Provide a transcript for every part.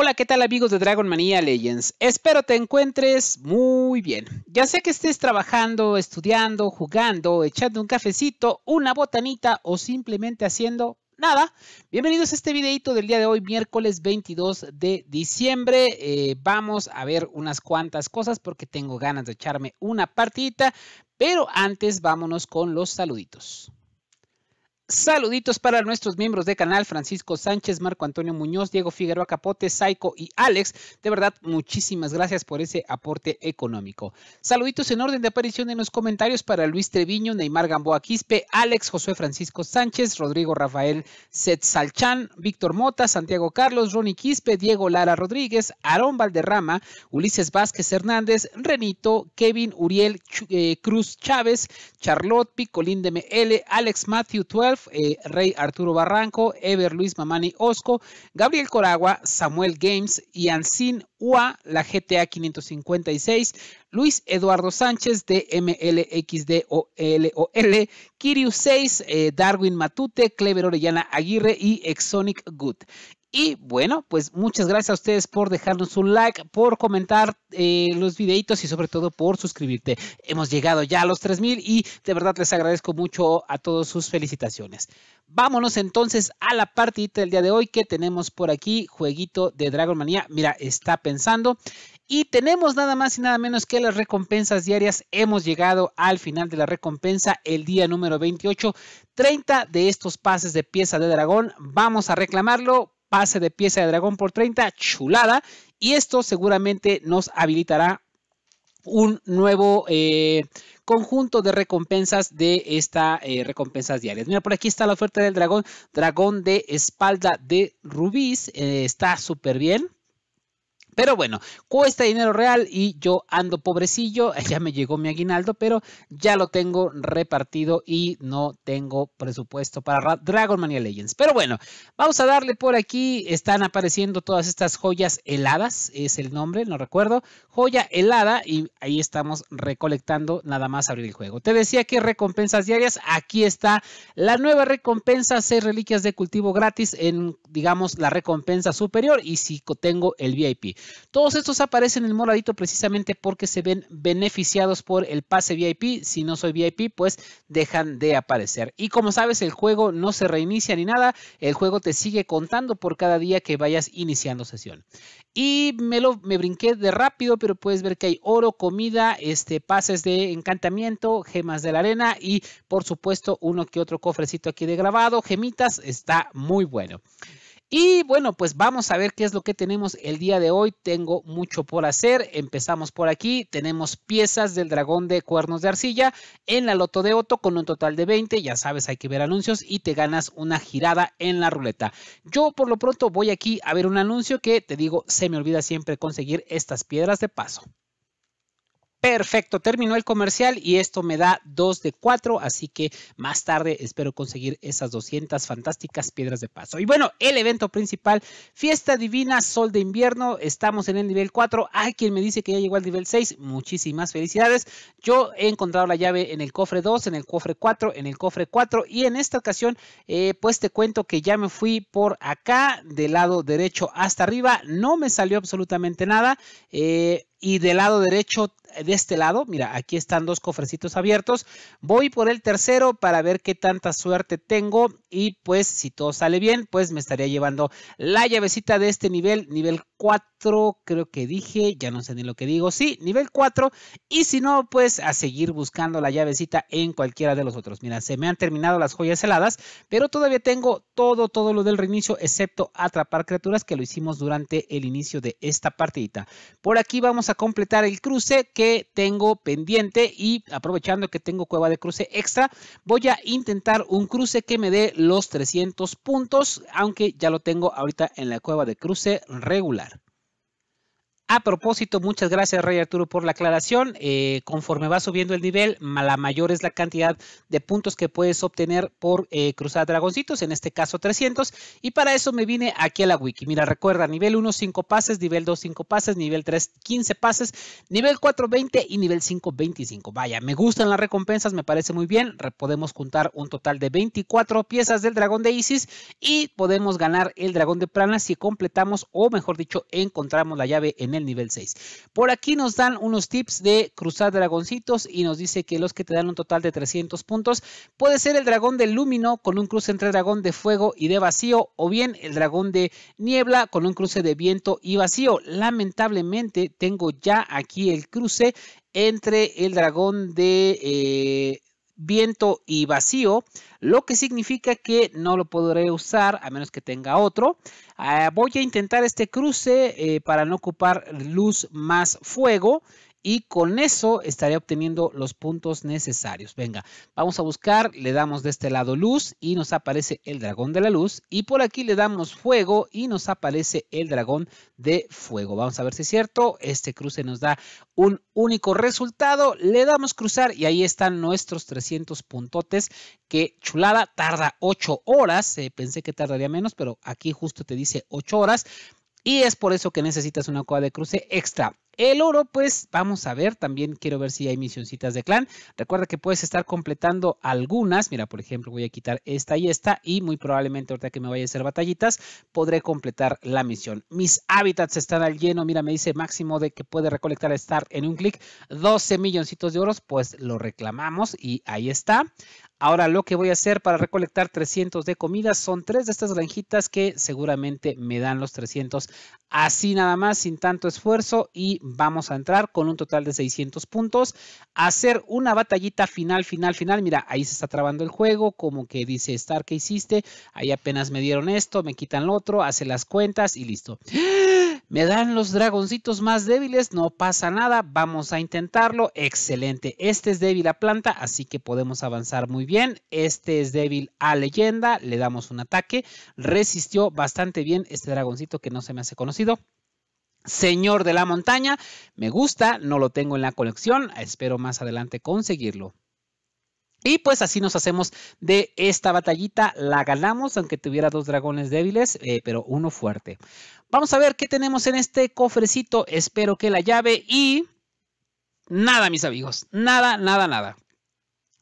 Hola, ¿qué tal amigos de Dragon Manía Legends? Espero te encuentres muy bien. Ya sé que estés trabajando, estudiando, jugando, echando un cafecito, una botanita o simplemente haciendo nada. Bienvenidos a este videito del día de hoy, miércoles 22 de diciembre. Eh, vamos a ver unas cuantas cosas porque tengo ganas de echarme una partidita, pero antes vámonos con los saluditos. Saluditos para nuestros miembros de canal, Francisco Sánchez, Marco Antonio Muñoz, Diego Figueroa Capote, Saico y Alex. De verdad, muchísimas gracias por ese aporte económico. Saluditos en orden de aparición en los comentarios para Luis Treviño, Neymar Gamboa Quispe, Alex, José Francisco Sánchez, Rodrigo Rafael Salchán, Víctor Mota, Santiago Carlos, Ronnie Quispe, Diego Lara Rodríguez, Aarón Valderrama, Ulises Vázquez Hernández, Renito, Kevin Uriel eh, Cruz Chávez, Charlotte Picolín de ML, Alex Matthew 12, eh, Rey Arturo Barranco, Ever Luis Mamani Osco, Gabriel Coragua, Samuel Games, Yancin UA, la GTA 556, Luis Eduardo Sánchez de MLXDOLOL, 6, eh, Darwin Matute, Clever Orellana Aguirre y Exonic Good. Y bueno, pues muchas gracias a ustedes por dejarnos un like, por comentar eh, los videitos y sobre todo por suscribirte. Hemos llegado ya a los 3000 y de verdad les agradezco mucho a todos sus felicitaciones. Vámonos entonces a la partida del día de hoy que tenemos por aquí, jueguito de Dragon Manía. Mira, está pensando. Y tenemos nada más y nada menos que las recompensas diarias. Hemos llegado al final de la recompensa el día número 28. 30 de estos pases de pieza de dragón. Vamos a reclamarlo pase de pieza de dragón por 30, chulada. Y esto seguramente nos habilitará un nuevo eh, conjunto de recompensas de estas eh, recompensas diarias. Mira, por aquí está la oferta del dragón, dragón de espalda de rubíes, eh, está súper bien. Pero bueno, cuesta dinero real y yo ando pobrecillo, ya me llegó mi aguinaldo, pero ya lo tengo repartido y no tengo presupuesto para Dragon Mania Legends. Pero bueno, vamos a darle por aquí, están apareciendo todas estas joyas heladas, es el nombre, no recuerdo, joya helada y ahí estamos recolectando nada más abrir el juego. Te decía que recompensas diarias, aquí está la nueva recompensa, 6 reliquias de cultivo gratis en, digamos, la recompensa superior y si tengo el VIP. Todos estos aparecen en moradito precisamente porque se ven beneficiados por el pase VIP. Si no soy VIP, pues dejan de aparecer. Y como sabes, el juego no se reinicia ni nada. El juego te sigue contando por cada día que vayas iniciando sesión. Y me lo me brinqué de rápido, pero puedes ver que hay oro, comida, este, pases de encantamiento, gemas de la arena y por supuesto uno que otro cofrecito aquí de grabado, gemitas, está muy bueno. Y bueno, pues vamos a ver qué es lo que tenemos el día de hoy. Tengo mucho por hacer. Empezamos por aquí. Tenemos piezas del dragón de cuernos de arcilla en la loto de Otto con un total de 20. Ya sabes, hay que ver anuncios y te ganas una girada en la ruleta. Yo por lo pronto voy aquí a ver un anuncio que te digo, se me olvida siempre conseguir estas piedras de paso. Perfecto, terminó el comercial y esto me da 2 de 4, así que más tarde espero conseguir esas 200 fantásticas piedras de paso. Y bueno, el evento principal, fiesta divina, sol de invierno, estamos en el nivel 4. Hay quien me dice que ya llegó al nivel 6, muchísimas felicidades. Yo he encontrado la llave en el cofre 2, en el cofre 4, en el cofre 4 y en esta ocasión eh, pues te cuento que ya me fui por acá, del lado derecho hasta arriba, no me salió absolutamente nada. Eh, y del lado derecho, de este lado, mira, aquí están dos cofrecitos abiertos. Voy por el tercero para ver qué tanta suerte tengo y pues si todo sale bien, pues me estaría llevando la llavecita de este nivel, nivel 4, creo que dije, ya no sé ni lo que digo, sí, nivel 4, y si no, pues a seguir buscando la llavecita en cualquiera de los otros. Mira, se me han terminado las joyas heladas, pero todavía tengo todo, todo lo del reinicio, excepto atrapar criaturas que lo hicimos durante el inicio de esta partidita. Por aquí vamos a completar el cruce que tengo pendiente y aprovechando que tengo cueva de cruce extra, voy a intentar un cruce que me dé los 300 puntos, aunque ya lo tengo ahorita en la cueva de cruce regular. A propósito, muchas gracias Rey Arturo por la aclaración. Eh, conforme va subiendo el nivel, la mayor es la cantidad de puntos que puedes obtener por eh, cruzar dragoncitos, en este caso 300. Y para eso me vine aquí a la wiki. Mira, recuerda, nivel 1 5 pases, nivel 2 5 pases, nivel 3 15 pases, nivel 4 20 y nivel 5 25. Vaya, me gustan las recompensas, me parece muy bien. Podemos juntar un total de 24 piezas del dragón de Isis y podemos ganar el dragón de Prana si completamos o mejor dicho, encontramos la llave en el nivel 6. Por aquí nos dan unos tips de cruzar dragoncitos y nos dice que los que te dan un total de 300 puntos puede ser el dragón de Lumino con un cruce entre dragón de fuego y de vacío o bien el dragón de niebla con un cruce de viento y vacío. Lamentablemente tengo ya aquí el cruce entre el dragón de eh, viento y vacío, lo que significa que no lo podré usar a menos que tenga otro. Ah, voy a intentar este cruce eh, para no ocupar luz más fuego y con eso estaré obteniendo los puntos necesarios. Venga, vamos a buscar, le damos de este lado luz y nos aparece el dragón de la luz y por aquí le damos fuego y nos aparece el dragón de fuego. Vamos a ver si es cierto, este cruce nos da un único resultado, le damos cruzar y ahí están nuestros 300 puntotes que chulada, tarda 8 horas, eh, pensé que tardaría menos, pero aquí justo te dice 8 horas. Y es por eso que necesitas una cueva de cruce extra. El oro, pues vamos a ver, también quiero ver si hay misioncitas de clan. Recuerda que puedes estar completando algunas. Mira, por ejemplo, voy a quitar esta y esta y muy probablemente ahorita que me vaya a hacer batallitas, podré completar la misión. Mis hábitats están al lleno. Mira, me dice máximo de que puede recolectar estar en un clic 12 milloncitos de oros, pues lo reclamamos y ahí está. Ahora lo que voy a hacer para recolectar 300 de comida son tres de estas granjitas que seguramente me dan los 300 así nada más sin tanto esfuerzo y vamos a entrar con un total de 600 puntos. Hacer una batallita final, final, final. Mira, ahí se está trabando el juego, como que dice Star que hiciste, ahí apenas me dieron esto, me quitan lo otro, hace las cuentas y listo. Me dan los dragoncitos más débiles, no pasa nada, vamos a intentarlo. Excelente, este es débil a planta, así que podemos avanzar muy bien. Este es débil a leyenda, le damos un ataque. Resistió bastante bien este dragoncito que no se me hace conocido. Señor de la montaña, me gusta, no lo tengo en la colección, espero más adelante conseguirlo. Y pues así nos hacemos de esta batallita. La ganamos, aunque tuviera dos dragones débiles, eh, pero uno fuerte. Vamos a ver qué tenemos en este cofrecito. Espero que la llave y... Nada, mis amigos. Nada, nada, nada.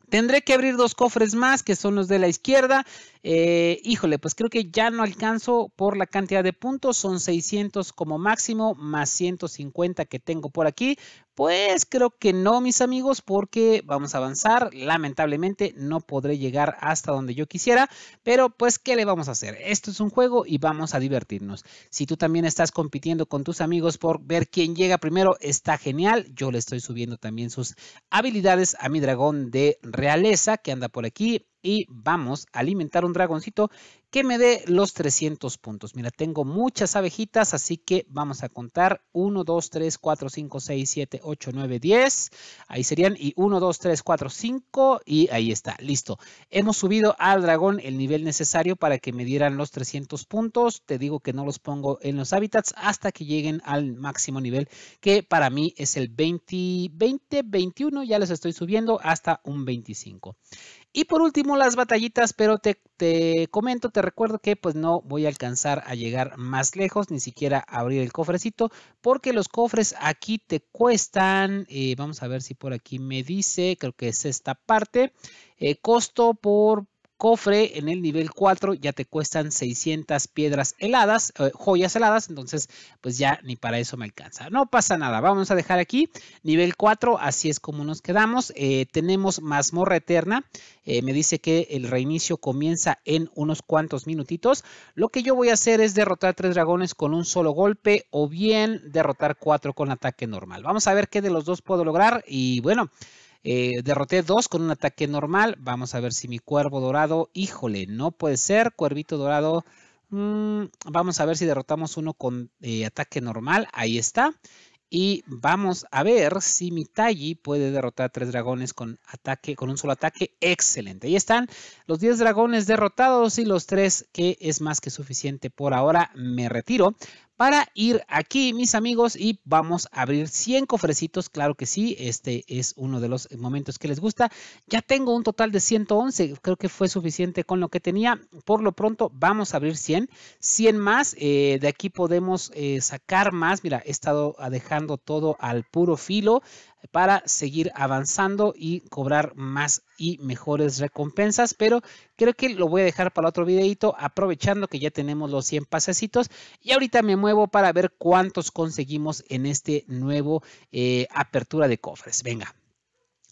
Tendré que abrir dos cofres más, que son los de la izquierda. Eh, híjole, pues creo que ya no alcanzo por la cantidad de puntos. Son 600 como máximo, más 150 que tengo por aquí. Pues creo que no, mis amigos, porque vamos a avanzar. Lamentablemente no podré llegar hasta donde yo quisiera, pero pues, ¿qué le vamos a hacer? Esto es un juego y vamos a divertirnos. Si tú también estás compitiendo con tus amigos por ver quién llega primero, está genial. Yo le estoy subiendo también sus habilidades a mi dragón de realeza que anda por aquí y vamos a alimentar un dragoncito que me dé los 300 puntos. Mira, tengo muchas abejitas, así que vamos a contar 1, 2, 3, 4, 5, 6, 7, 8, 9, 10. Ahí serían y 1, 2, 3, 4, 5 y ahí está, listo. Hemos subido al dragón el nivel necesario para que me dieran los 300 puntos. Te digo que no los pongo en los hábitats hasta que lleguen al máximo nivel que para mí es el 20, 20, 21. Ya les estoy subiendo hasta un 25. Y por último, las batallitas, pero te, comento, te recuerdo que pues no voy a alcanzar a llegar más lejos, ni siquiera abrir el cofrecito, porque los cofres aquí te cuestan, eh, vamos a ver si por aquí me dice, creo que es esta parte, eh, costo por Cofre en el nivel 4 ya te cuestan 600 piedras heladas, eh, joyas heladas, entonces pues ya ni para eso me alcanza. No pasa nada, vamos a dejar aquí nivel 4, así es como nos quedamos. Eh, tenemos mazmorra eterna, eh, me dice que el reinicio comienza en unos cuantos minutitos. Lo que yo voy a hacer es derrotar tres dragones con un solo golpe o bien derrotar cuatro con ataque normal. Vamos a ver qué de los dos puedo lograr y bueno... Eh, derroté dos con un ataque normal. Vamos a ver si mi cuervo dorado. Híjole, no puede ser. Cuervito dorado. Mm, vamos a ver si derrotamos uno con eh, ataque normal. Ahí está. Y vamos a ver si mi Tagi puede derrotar tres dragones con ataque, con un solo ataque. Excelente. Ahí están los 10 dragones derrotados y los tres que es más que suficiente por ahora. Me retiro para ir aquí, mis amigos, y vamos a abrir 100 cofrecitos. Claro que sí, este es uno de los momentos que les gusta. Ya tengo un total de 111, creo que fue suficiente con lo que tenía. Por lo pronto, vamos a abrir 100. 100 más, eh, de aquí podemos eh, sacar más. Mira, he estado dejando todo al puro filo para seguir avanzando y cobrar más y mejores recompensas. Pero creo que lo voy a dejar para otro videito, aprovechando que ya tenemos los 100 pasecitos. Y ahorita me muevo para ver cuántos conseguimos en este nuevo eh, apertura de cofres. Venga.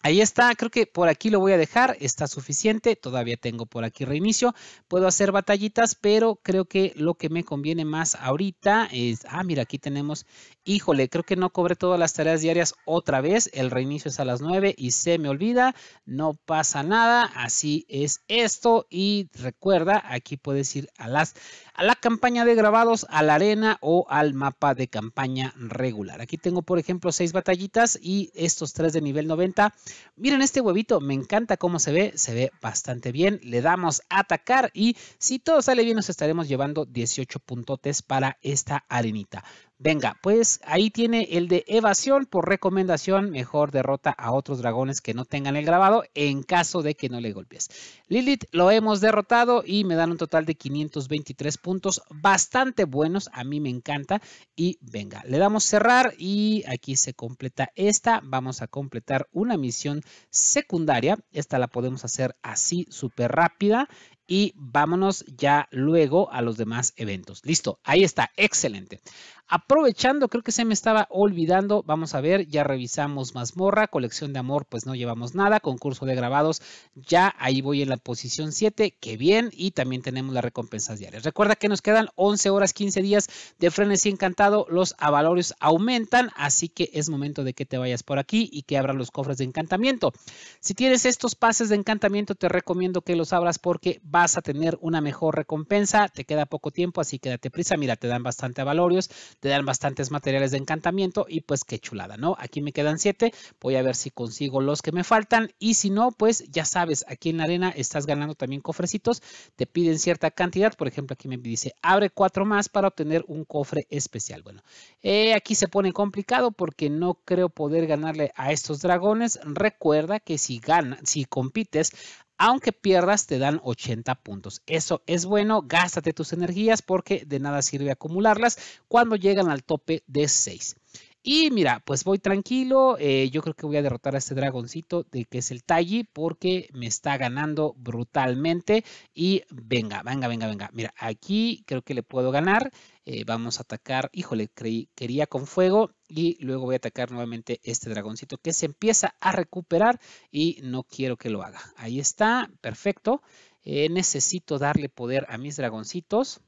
Ahí está, creo que por aquí lo voy a dejar, está suficiente, todavía tengo por aquí reinicio, puedo hacer batallitas, pero creo que lo que me conviene más ahorita es, ah, mira, aquí tenemos, híjole, creo que no cobré todas las tareas diarias otra vez, el reinicio es a las 9 y se me olvida, no pasa nada, así es esto y recuerda, aquí puedes ir a, las, a la campaña de grabados, a la arena o al mapa de campaña regular. Aquí tengo, por ejemplo, seis batallitas y estos tres de nivel 90 Miren este huevito, me encanta cómo se ve, se ve bastante bien. Le damos a atacar y si todo sale bien nos estaremos llevando 18 puntotes para esta arenita. Venga, pues ahí tiene el de evasión por recomendación. Mejor derrota a otros dragones que no tengan el grabado en caso de que no le golpees. Lilith lo hemos derrotado y me dan un total de 523 puntos. Bastante buenos, a mí me encanta. Y venga, le damos cerrar y aquí se completa esta. Vamos a completar una misión secundaria. Esta la podemos hacer así, súper rápida y vámonos ya luego a los demás eventos. Listo, ahí está, excelente. Aprovechando, creo que se me estaba olvidando, vamos a ver, ya revisamos mazmorra, colección de amor, pues no llevamos nada, concurso de grabados, ya ahí voy en la posición 7, qué bien, y también tenemos las recompensas diarias. Recuerda que nos quedan 11 horas 15 días de frenesí encantado, los avalorios aumentan, así que es momento de que te vayas por aquí y que abran los cofres de encantamiento. Si tienes estos pases de encantamiento, te recomiendo que los abras porque vas a tener una mejor recompensa, te queda poco tiempo, así que date prisa, mira, te dan bastante avalorios, te dan bastantes materiales de encantamiento y pues qué chulada, ¿no? Aquí me quedan siete, voy a ver si consigo los que me faltan y si no, pues ya sabes, aquí en la arena estás ganando también cofrecitos, te piden cierta cantidad, por ejemplo aquí me dice abre cuatro más para obtener un cofre especial, bueno, eh, aquí se pone complicado porque no creo poder ganarle a estos dragones, recuerda que si, ganas, si compites aunque pierdas, te dan 80 puntos. Eso es bueno, gástate tus energías porque de nada sirve acumularlas cuando llegan al tope de 6. Y mira, pues voy tranquilo. Eh, yo creo que voy a derrotar a este dragoncito de que es el Taiji porque me está ganando brutalmente. Y venga, venga, venga, venga. Mira, aquí creo que le puedo ganar. Eh, vamos a atacar, híjole, quería con fuego y luego voy a atacar nuevamente este dragoncito que se empieza a recuperar y no quiero que lo haga. Ahí está, perfecto. Eh, necesito darle poder a mis dragoncitos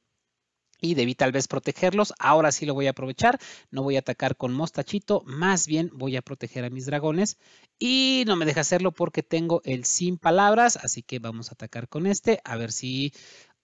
y debí tal vez protegerlos. Ahora sí lo voy a aprovechar. No voy a atacar con mostachito. Más bien voy a proteger a mis dragones. Y no me deja hacerlo porque tengo el sin palabras. Así que vamos a atacar con este. A ver si...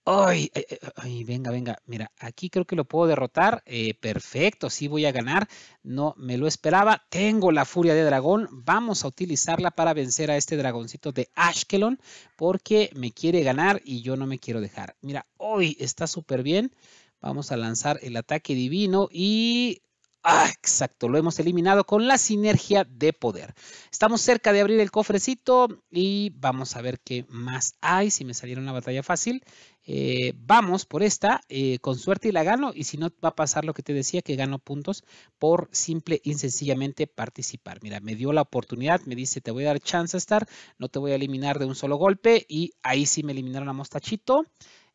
Ay, ay, venga, venga. Mira, aquí creo que lo puedo derrotar. Eh, perfecto, sí voy a ganar. No me lo esperaba. Tengo la furia de dragón. Vamos a utilizarla para vencer a este dragoncito de Ashkelon porque me quiere ganar y yo no me quiero dejar. Mira, hoy está súper bien. Vamos a lanzar el ataque divino y Ah, exacto, lo hemos eliminado con la sinergia de poder. Estamos cerca de abrir el cofrecito y vamos a ver qué más hay. Si me saliera una batalla fácil, eh, vamos por esta, eh, con suerte y la gano. Y si no, va a pasar lo que te decía, que gano puntos por simple y sencillamente participar. Mira, me dio la oportunidad, me dice, te voy a dar chance a estar, no te voy a eliminar de un solo golpe. Y ahí sí me eliminaron a Mostachito.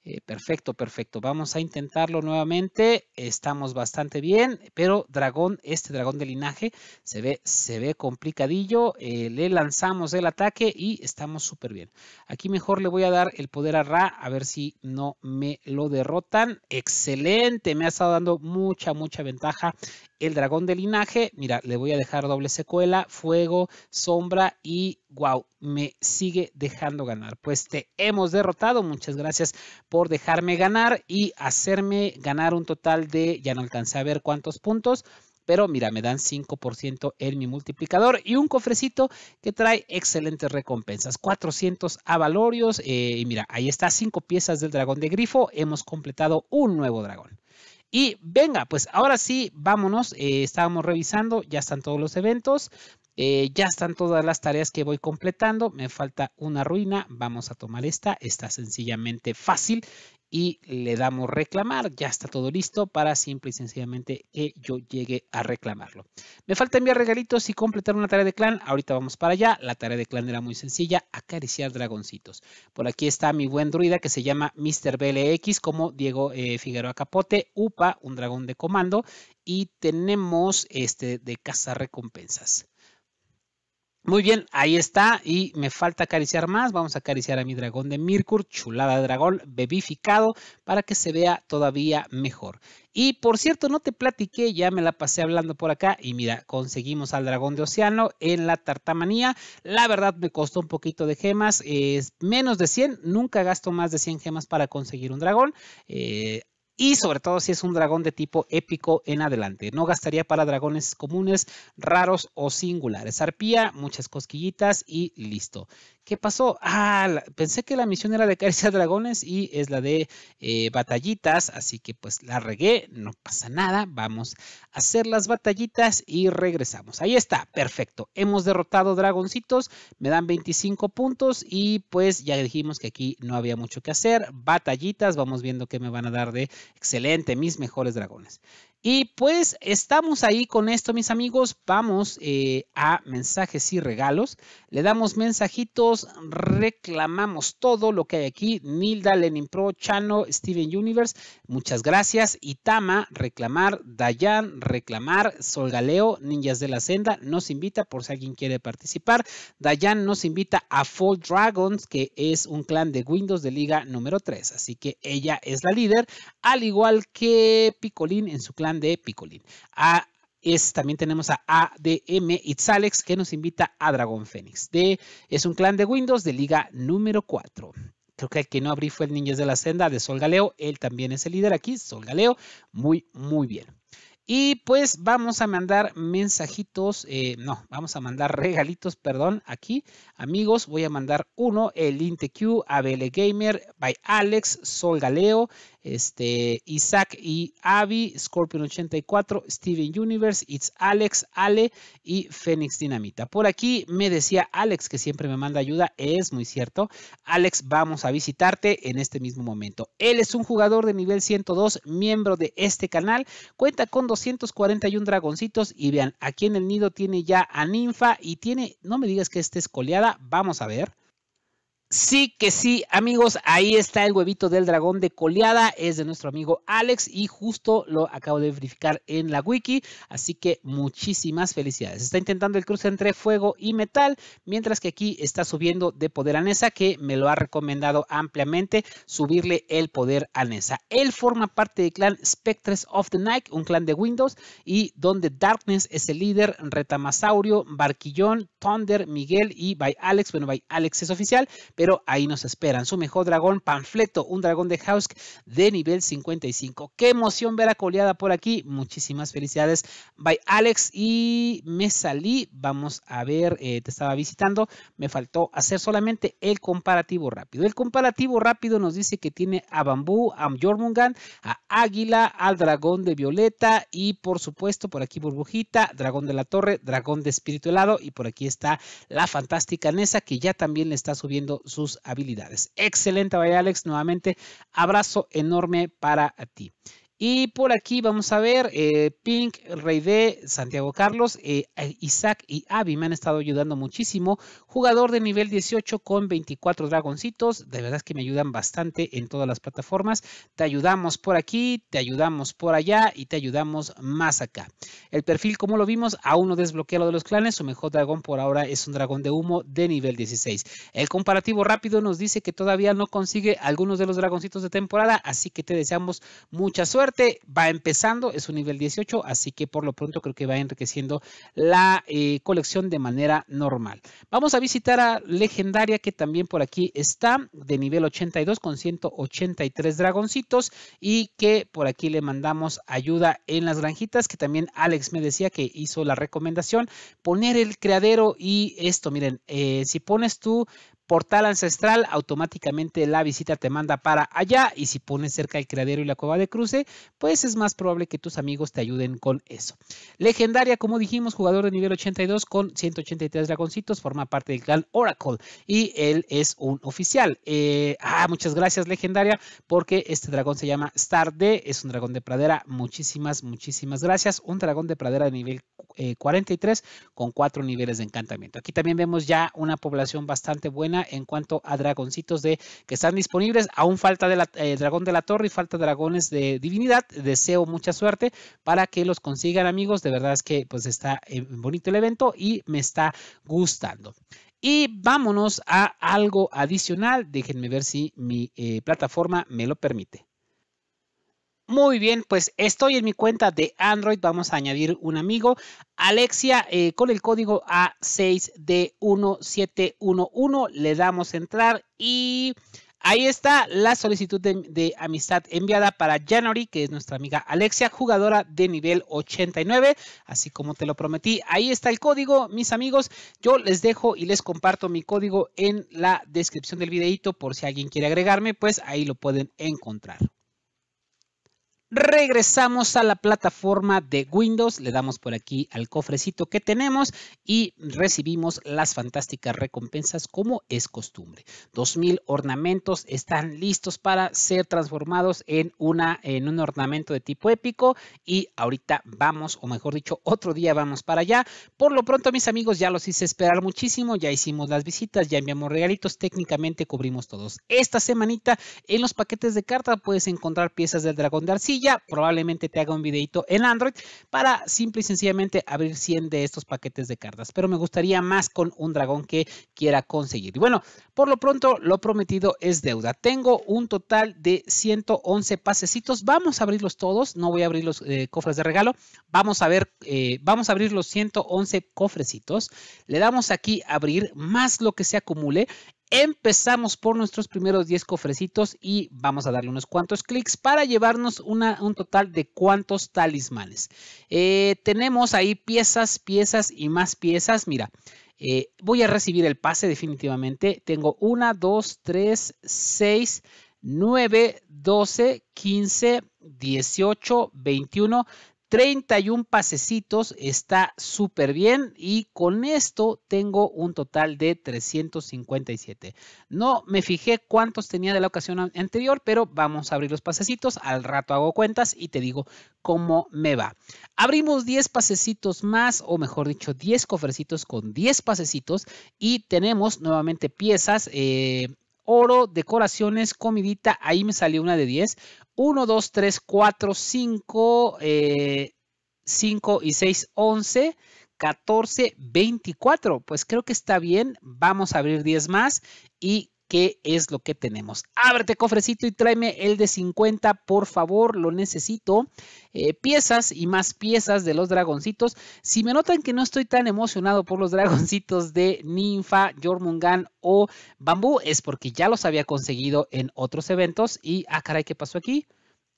Eh, perfecto, perfecto. Vamos a intentarlo nuevamente. Estamos bastante bien, pero dragón, este dragón de linaje se ve, se ve complicadillo. Eh, le lanzamos el ataque y estamos súper bien. Aquí mejor le voy a dar el poder a Ra, a ver si no me lo derrotan. Excelente, me ha estado dando mucha, mucha ventaja el dragón de linaje, mira, le voy a dejar doble secuela, fuego, sombra y wow, me sigue dejando ganar. Pues te hemos derrotado, muchas gracias por dejarme ganar y hacerme ganar un total de, ya no alcancé a ver cuántos puntos, pero mira, me dan 5% en mi multiplicador y un cofrecito que trae excelentes recompensas, 400 avalorios eh, y mira, ahí está, 5 piezas del dragón de grifo, hemos completado un nuevo dragón. Y venga, pues ahora sí, vámonos. Eh, estábamos revisando, ya están todos los eventos. Eh, ya están todas las tareas que voy completando. Me falta una ruina. Vamos a tomar esta. Está sencillamente fácil y le damos reclamar. Ya está todo listo para simple y sencillamente que yo llegue a reclamarlo. Me falta enviar regalitos y completar una tarea de clan. Ahorita vamos para allá. La tarea de clan era muy sencilla, acariciar dragoncitos. Por aquí está mi buen druida que se llama Mr. BLX como Diego eh, Figueroa Capote, UPA, un dragón de comando. Y tenemos este de caza recompensas. Muy bien, ahí está. Y me falta acariciar más. Vamos a acariciar a mi dragón de Mirkur, chulada de dragón, bebificado, para que se vea todavía mejor. Y por cierto, no te platiqué, ya me la pasé hablando por acá. Y mira, conseguimos al dragón de océano en la tartamanía. La verdad me costó un poquito de gemas, es menos de 100. Nunca gasto más de 100 gemas para conseguir un dragón. Eh, y sobre todo si es un dragón de tipo épico en adelante. No gastaría para dragones comunes, raros o singulares. Arpía, muchas cosquillitas y listo. ¿Qué pasó? Ah, pensé que la misión era de caerse dragones y es la de eh, batallitas, así que pues la regué, no pasa nada, vamos a hacer las batallitas y regresamos. Ahí está, perfecto, hemos derrotado dragoncitos, me dan 25 puntos y pues ya dijimos que aquí no había mucho que hacer, batallitas, vamos viendo qué me van a dar de excelente, mis mejores dragones. Y pues estamos ahí con esto, mis amigos. Vamos eh, a mensajes y regalos. Le damos mensajitos, reclamamos todo lo que hay aquí. Nilda, Lenin Pro, Chano, Steven Universe, muchas gracias. Itama, reclamar. Dayan, reclamar. Solgaleo, Ninjas de la Senda, nos invita por si alguien quiere participar. Dayan nos invita a Fall Dragons, que es un clan de Windows de Liga número 3. Así que ella es la líder, al igual que Picolín en su clan de Picolín. A, es, también tenemos a ADM Alex que nos invita a Dragon Phoenix. d es un clan de Windows de liga número 4. Creo que el que no abrí fue el Niños de la Senda de Sol Galeo. Él también es el líder aquí, Sol Galeo. Muy, muy bien. Y pues vamos a mandar mensajitos, eh, no, vamos a mandar regalitos, perdón, aquí. Amigos, voy a mandar uno, el InteQ, ABL Gamer, by Alex, Sol Galeo, este, Isaac y Avi, Scorpion 84, Steven Universe, It's Alex, Ale y Fénix Dinamita. Por aquí me decía Alex que siempre me manda ayuda, es muy cierto. Alex, vamos a visitarte en este mismo momento. Él es un jugador de nivel 102, miembro de este canal, cuenta con 241 dragoncitos y vean, aquí en el nido tiene ya a Ninfa y tiene, no me digas que esté Coleada, vamos a ver. Sí que sí, amigos, ahí está el huevito del dragón de coleada, es de nuestro amigo Alex y justo lo acabo de verificar en la wiki, así que muchísimas felicidades. Está intentando el cruce entre fuego y metal, mientras que aquí está subiendo de poder a Nessa, que me lo ha recomendado ampliamente subirle el poder a Nessa. Él forma parte del clan Spectres of the Night, un clan de Windows, y donde Darkness es el líder, Retamasaurio, Barquillón, Thunder, Miguel y by Alex, bueno, by Alex es oficial pero ahí nos esperan. Su mejor dragón, Panfleto, un dragón de Hausk de nivel 55. Qué emoción ver a Coleada por aquí. Muchísimas felicidades. Bye, Alex. Y me salí. Vamos a ver, eh, te estaba visitando. Me faltó hacer solamente el comparativo rápido. El comparativo rápido nos dice que tiene a Bambú, a Jormungan, a Águila, al dragón de Violeta y por supuesto por aquí Burbujita, dragón de la torre, dragón de espíritu helado y por aquí está la fantástica Nessa, que ya también le está subiendo sus habilidades. Excelente, Alex. Nuevamente, abrazo enorme para ti. Y por aquí vamos a ver, eh, Pink, Rey D, Santiago Carlos, eh, Isaac y Abby me han estado ayudando muchísimo. Jugador de nivel 18 con 24 dragoncitos, de verdad es que me ayudan bastante en todas las plataformas. Te ayudamos por aquí, te ayudamos por allá y te ayudamos más acá. El perfil, como lo vimos, aún no desbloquea lo de los clanes. Su mejor dragón por ahora es un dragón de humo de nivel 16. El comparativo rápido nos dice que todavía no consigue algunos de los dragoncitos de temporada, así que te deseamos mucha suerte va empezando, es un nivel 18, así que por lo pronto creo que va enriqueciendo la eh, colección de manera normal. Vamos a visitar a Legendaria, que también por aquí está, de nivel 82 con 183 dragoncitos, y que por aquí le mandamos ayuda en las granjitas, que también Alex me decía que hizo la recomendación, poner el criadero y esto, miren, eh, si pones tú portal ancestral, automáticamente la visita te manda para allá y si pones cerca el creadero y la cueva de cruce, pues es más probable que tus amigos te ayuden con eso. Legendaria, como dijimos, jugador de nivel 82 con 183 dragoncitos, forma parte del clan Oracle y él es un oficial. Eh, ah, muchas gracias Legendaria porque este dragón se llama Star D, es un dragón de pradera, muchísimas, muchísimas gracias. Un dragón de pradera de nivel 43 eh, con cuatro niveles de encantamiento. Aquí también vemos ya una población bastante buena en cuanto a dragoncitos de que están disponibles. Aún falta el eh, dragón de la torre y falta dragones de divinidad. Deseo mucha suerte para que los consigan amigos. De verdad es que pues está eh, bonito el evento y me está gustando. Y vámonos a algo adicional. Déjenme ver si mi eh, plataforma me lo permite. Muy bien, pues estoy en mi cuenta de Android. Vamos a añadir un amigo, Alexia, eh, con el código A6D1711. Le damos entrar y ahí está la solicitud de, amistad enviada para January, que es nuestra amiga Alexia, jugadora de nivel 89. Así como te lo prometí, ahí está el código, mis amigos. Yo les dejo y les comparto mi código en la descripción del videito por si alguien quiere agregarme, pues ahí lo pueden encontrar regresamos a la plataforma de Windows, le damos por aquí al cofrecito que tenemos y recibimos las fantásticas recompensas como es costumbre. 2000 ornamentos están listos para ser transformados en, una, en un ornamento de tipo épico y ahorita vamos, o mejor dicho, otro día vamos para allá. Por lo pronto, mis amigos, ya los hice esperar muchísimo, ya hicimos las visitas, ya enviamos regalitos, técnicamente cubrimos todos. Esta semanita en los paquetes de cartas puedes encontrar piezas del Dragón de Arcilla, probablemente te haga un videito en Android para simple y sencillamente abrir 100 de estos paquetes de cartas, pero me gustaría más con un dragón que quiera conseguir. Y bueno, por lo pronto lo prometido es deuda. Tengo un total de 111 pasecitos. Vamos a abrirlos todos, no voy a abrir los eh, cofres de regalo. Vamos a ver, eh, vamos a abrir los 111 cofrecitos. Le damos aquí abrir más lo que se acumule Empezamos por nuestros primeros 10 cofrecitos y vamos a darle unos cuantos clics para llevarnos una, un total de cuantos talismanes. Eh, tenemos ahí piezas, piezas y más piezas. Mira, eh, voy a recibir el pase definitivamente. Tengo 1, 2, 3, 6, 9, 12, 15, 18, 21, 31 pasecitos, está súper bien y con esto tengo un total de 357. No me fijé cuántos tenía de la ocasión anterior, pero vamos a abrir los pasecitos, al rato hago cuentas y te digo cómo me va. Abrimos 10 pasecitos más, o mejor dicho, 10 cofrecitos con 10 pasecitos y tenemos nuevamente piezas. Eh, oro, decoraciones, comidita. Ahí me salió una de 10. 1, 2, 3, 4, 5, 5 y 6, 11. 14, 24. Pues creo que está bien. Vamos a abrir 10 más y qué es lo que tenemos. Ábrete, cofrecito, y tráeme el de 50, por favor, lo necesito. Eh, piezas y más piezas de los dragoncitos. Si me notan que no estoy tan emocionado por los dragoncitos de Ninfa, Jormungan o Bambú, es porque ya los había conseguido en otros eventos. Y, ah, caray, ¿qué pasó aquí?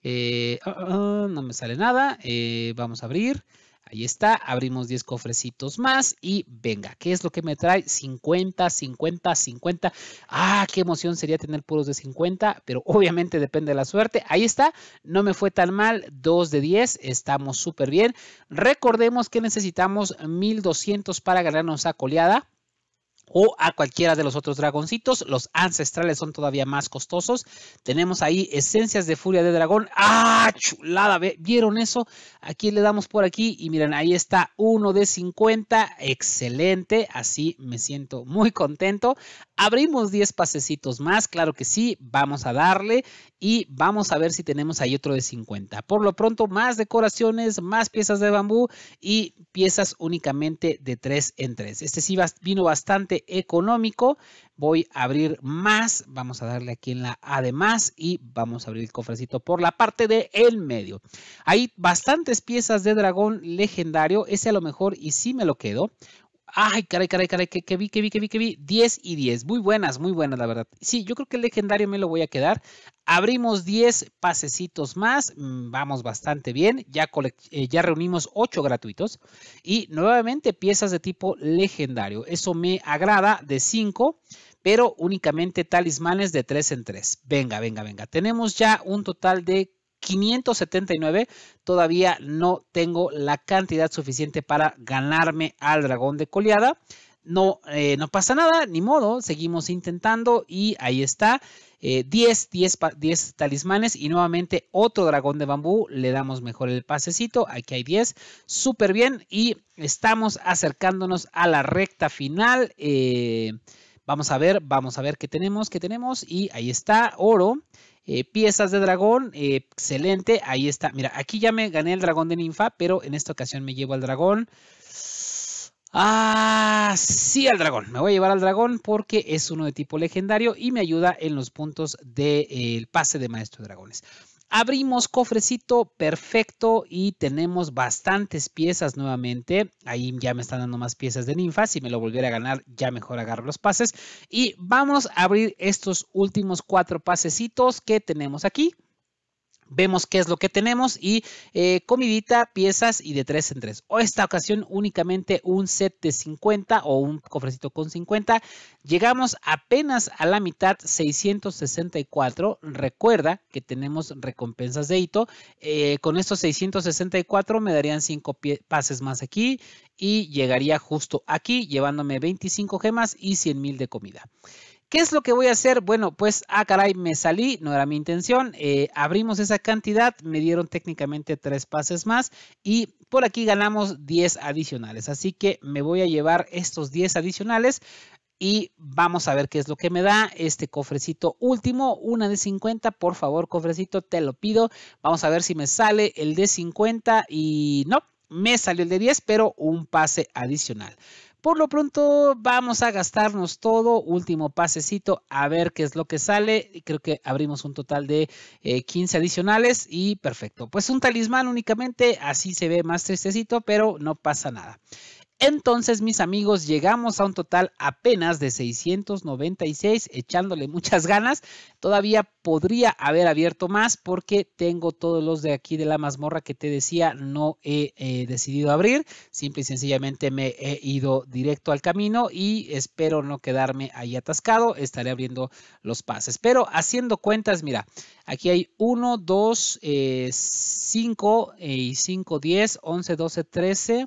Eh, ah, ah, ah, no me sale nada. Eh, vamos a abrir. Ahí está, abrimos 10 cofrecitos más y venga, ¿qué es lo que me trae? 50, 50, 50. Ah, qué emoción sería tener puros de 50, pero obviamente depende de la suerte. Ahí está, no me fue tan mal, 2 de 10, estamos súper bien. Recordemos que necesitamos 1200 para ganarnos a coleada o a cualquiera de los otros dragoncitos. Los ancestrales son todavía más costosos. Tenemos ahí esencias de furia de dragón. ¡Ah, chulada! ¿Vieron eso? Aquí le damos por aquí y miren, ahí está uno de 50. Excelente, así me siento muy contento. Abrimos 10 pasecitos más, claro que sí, vamos a darle y vamos a ver si tenemos ahí otro de 50. Por lo pronto, más decoraciones, más piezas de bambú y piezas únicamente de 3 en 3. Este sí vino bastante económico. Voy a abrir más, vamos a darle aquí en la además y vamos a abrir el cofrecito por la parte de el medio. Hay bastantes piezas de dragón legendario, ese a lo mejor y sí me lo quedo. Ay, caray, caray, caray, que, vi, que vi, que vi, que vi. 10 y 10. Muy buenas, muy buenas, la verdad. Sí, yo creo que el legendario me lo voy a quedar. Abrimos 10 pasecitos más. Mm, vamos bastante bien. Ya, eh, ya reunimos 8 gratuitos. Y nuevamente piezas de tipo legendario. Eso me agrada de 5 pero únicamente talismanes de 3 en 3. Venga, venga, venga. Tenemos ya un total de 579 todavía no tengo la cantidad suficiente para ganarme al dragón de coleada. No, eh, no pasa nada, ni modo, seguimos intentando y ahí está. 10, 10, 10, talismanes y nuevamente otro dragón de bambú. Le damos mejor el pasecito. Aquí hay 10. Súper bien y estamos acercándonos a la recta final. Eh, vamos a ver, vamos a ver qué tenemos, qué tenemos. Y ahí está, oro. Eh, piezas de dragón, eh, excelente, ahí está. Mira, aquí ya me gané el dragón de ninfa, pero en esta ocasión me llevo al dragón. Ah, sí, al dragón. Me voy a llevar al dragón porque es uno de tipo legendario y me ayuda en los puntos del eh, pase de maestro de dragones. Abrimos cofrecito perfecto y tenemos bastantes piezas nuevamente. Ahí ya me están dando más piezas de ninfa. Si me lo volviera a ganar, ya mejor agarro los pases. Y vamos a abrir estos últimos cuatro pasecitos que tenemos aquí. Vemos qué es lo que tenemos y eh, comidita, piezas y de tres en tres. O esta ocasión únicamente un set de 50 o un cofrecito con 50. Llegamos apenas a la mitad, 664. Recuerda que tenemos recompensas de hito. Eh, con estos 664 me darían 5 pases más aquí y llegaría justo aquí llevándome 25 gemas y 100 mil de comida. ¿Qué es lo que voy a hacer? Bueno, pues, ah, caray, me salí, no era mi intención. Eh, abrimos esa cantidad, me dieron técnicamente tres pases más y por aquí ganamos 10 adicionales. Así que me voy a llevar estos 10 adicionales y vamos a ver qué es lo que me da este cofrecito último, una de 50, por favor, cofrecito, te lo pido. Vamos a ver si me sale el de 50 y no, me salió el de 10, pero un pase adicional. Por lo pronto vamos a gastarnos todo. Último pasecito a ver qué es lo que sale. Creo que abrimos un total de 15 eh, adicionales y perfecto. Pues un talismán únicamente. Así se ve más tristecito, pero no pasa nada. Entonces, mis amigos, llegamos a un total apenas de 696, echándole muchas ganas. Todavía podría haber abierto más porque tengo todos los de aquí de la mazmorra que te decía, no he eh, decidido abrir. Simple y sencillamente me he ido directo al camino y espero no quedarme ahí atascado. Estaré abriendo los pases. Pero haciendo cuentas, mira, aquí hay 1, 2, 5 y 5, 10, 11, 12, 13.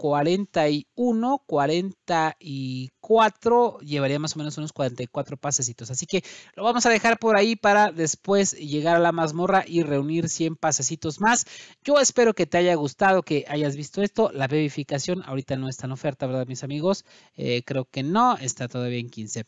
41, 44, llevaría más o menos unos 44 pasecitos. Así que lo vamos a dejar por ahí para después llegar a la mazmorra y reunir 100 pasecitos más. Yo espero que te haya gustado, que hayas visto esto. La verificación ahorita no está en oferta, ¿verdad, mis amigos? Eh, creo que no, está todavía en 15.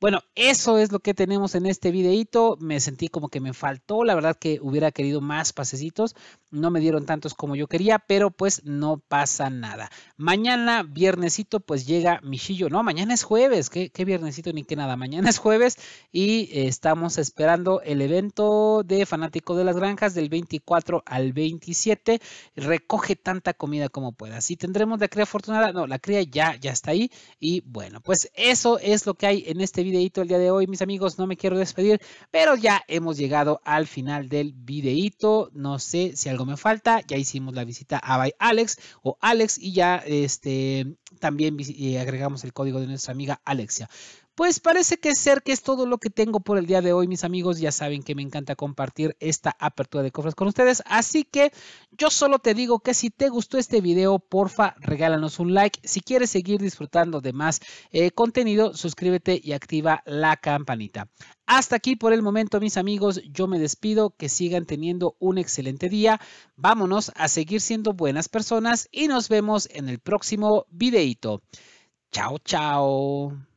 Bueno, eso es lo que tenemos en este videito. Me sentí como que me faltó, la verdad que hubiera querido más pasecitos, no me dieron tantos como yo quería, pero pues no pasa nada. Mañana, viernesito, pues llega Michillo. No, mañana es jueves. ¿Qué, viernesito ni qué nada? Mañana es jueves y eh, estamos esperando el evento de Fanático de las Granjas del 24 al 27. Recoge tanta comida como puedas. Si tendremos la cría afortunada. No, la cría ya, ya está ahí. Y bueno, pues eso es lo que hay en este videito el día de hoy, mis amigos. No me quiero despedir, pero ya hemos llegado al final del videito. No sé si me falta, ya hicimos la visita a by Alex o Alex y ya este, también eh, agregamos el código de nuestra amiga Alexia. Pues parece que ser que es todo lo que tengo por el día de hoy, mis amigos. Ya saben que me encanta compartir esta apertura de cofres con ustedes. Así que yo solo te digo que si te gustó este video, porfa, regálanos un like. Si quieres seguir disfrutando de más eh, contenido, suscríbete y activa la campanita. Hasta aquí por el momento, mis amigos. Yo me despido. Que sigan teniendo un excelente día. Vámonos a seguir siendo buenas personas y nos vemos en el próximo videito. Chao, chao.